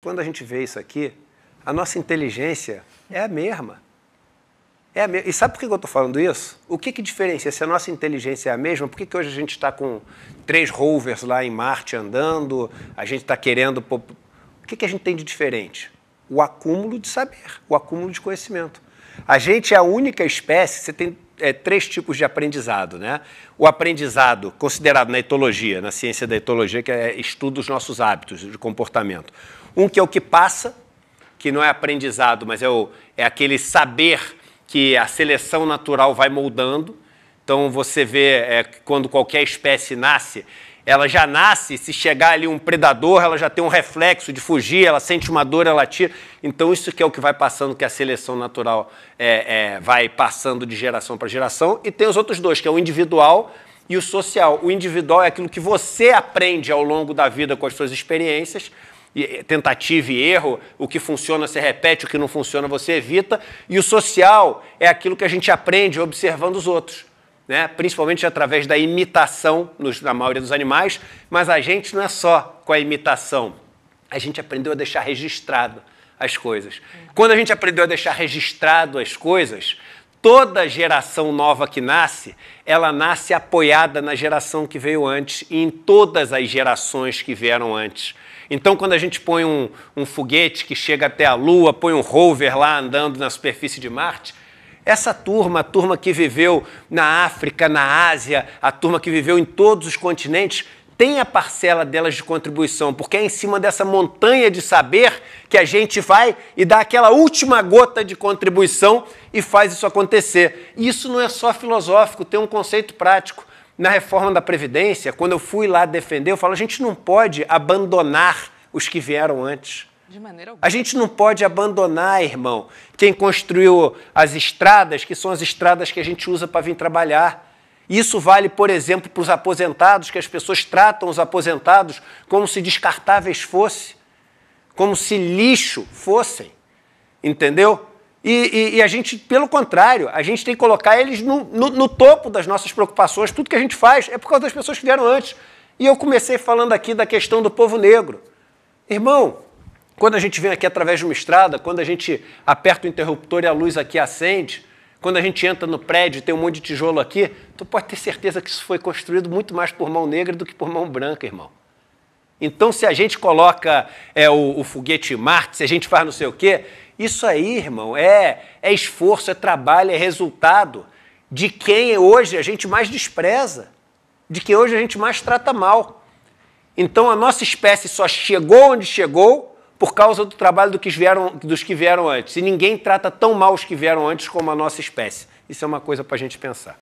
Quando a gente vê isso aqui, a nossa inteligência é a mesma. É a me... E sabe por que eu estou falando isso? O que, que diferencia? Se a nossa inteligência é a mesma, por que, que hoje a gente está com três rovers lá em Marte andando, a gente está querendo. O que, que a gente tem de diferente? O acúmulo de saber, o acúmulo de conhecimento. A gente é a única espécie, você tem é, três tipos de aprendizado, né? O aprendizado considerado na etologia, na ciência da etologia, que é estudo dos nossos hábitos de comportamento. Um que é o que passa, que não é aprendizado, mas é, o, é aquele saber que a seleção natural vai moldando. Então você vê é, quando qualquer espécie nasce, ela já nasce, se chegar ali um predador, ela já tem um reflexo de fugir, ela sente uma dor, ela tira. Então, isso que é o que vai passando, que a seleção natural é, é, vai passando de geração para geração. E tem os outros dois, que é o individual e o social. O individual é aquilo que você aprende ao longo da vida com as suas experiências é, tentativa e erro, o que funciona você repete, o que não funciona você evita, e o social é aquilo que a gente aprende observando os outros né? principalmente através da imitação nos, na maioria dos animais, mas a gente não é só com a imitação. A gente aprendeu a deixar registrado as coisas. Uhum. Quando a gente aprendeu a deixar registrado as coisas, toda geração nova que nasce, ela nasce apoiada na geração que veio antes e em todas as gerações que vieram antes. Então, quando a gente põe um, um foguete que chega até a Lua, põe um rover lá andando na superfície de Marte, essa turma, a turma que viveu na África, na Ásia, a turma que viveu em todos os continentes, tem a parcela delas de contribuição, porque é em cima dessa montanha de saber que a gente vai e dá aquela última gota de contribuição e faz isso acontecer. E isso não é só filosófico, tem um conceito prático. Na reforma da Previdência, quando eu fui lá defender, eu falo: a gente não pode abandonar os que vieram antes. A gente não pode abandonar, irmão, quem construiu as estradas, que são as estradas que a gente usa para vir trabalhar. Isso vale, por exemplo, para os aposentados, que as pessoas tratam os aposentados como se descartáveis fossem, como se lixo fossem, entendeu? E, e, e a gente, pelo contrário, a gente tem que colocar eles no, no, no topo das nossas preocupações. Tudo que a gente faz é por causa das pessoas que vieram antes. E eu comecei falando aqui da questão do povo negro. Irmão, quando a gente vem aqui através de uma estrada, quando a gente aperta o interruptor e a luz aqui acende, quando a gente entra no prédio e tem um monte de tijolo aqui, tu pode ter certeza que isso foi construído muito mais por mão negra do que por mão branca, irmão. Então, se a gente coloca é, o, o foguete Marte, se a gente faz não sei o quê, isso aí, irmão, é, é esforço, é trabalho, é resultado de quem hoje a gente mais despreza, de quem hoje a gente mais trata mal. Então, a nossa espécie só chegou onde chegou por causa do trabalho do que vieram, dos que vieram antes. E ninguém trata tão mal os que vieram antes como a nossa espécie. Isso é uma coisa para a gente pensar.